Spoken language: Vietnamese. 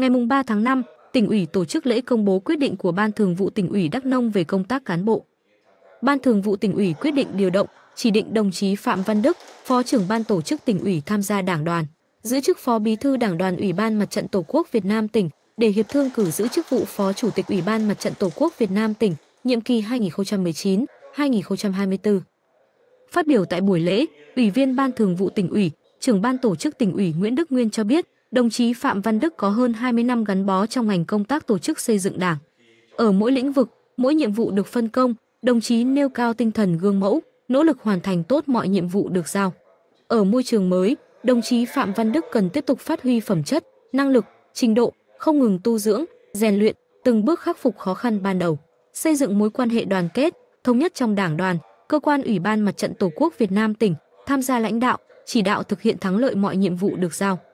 Ngày 3 tháng 5, tỉnh ủy tổ chức lễ công bố quyết định của Ban Thường vụ tỉnh ủy Đắk Nông về công tác cán bộ. Ban Thường vụ tỉnh ủy quyết định điều động, chỉ định đồng chí Phạm Văn Đức, Phó trưởng ban tổ chức tỉnh ủy tham gia đảng đoàn, giữ chức Phó Bí thư Đảng đoàn Ủy ban Mặt trận Tổ quốc Việt Nam tỉnh để hiệp thương cử giữ chức vụ Phó Chủ tịch Ủy ban Mặt trận Tổ quốc Việt Nam tỉnh, nhiệm kỳ 2019-2024. Phát biểu tại buổi lễ, Ủy viên Ban Thường vụ tỉnh ủy, trưởng ban tổ chức tỉnh ủy Nguyễn Đức Nguyên cho biết, Đồng chí Phạm Văn Đức có hơn 20 năm gắn bó trong ngành công tác tổ chức xây dựng Đảng. Ở mỗi lĩnh vực, mỗi nhiệm vụ được phân công, đồng chí nêu cao tinh thần gương mẫu, nỗ lực hoàn thành tốt mọi nhiệm vụ được giao. Ở môi trường mới, đồng chí Phạm Văn Đức cần tiếp tục phát huy phẩm chất, năng lực, trình độ, không ngừng tu dưỡng, rèn luyện, từng bước khắc phục khó khăn ban đầu, xây dựng mối quan hệ đoàn kết, thống nhất trong Đảng đoàn, cơ quan Ủy ban Mặt trận Tổ quốc Việt Nam tỉnh, tham gia lãnh đạo, chỉ đạo thực hiện thắng lợi mọi nhiệm vụ được giao.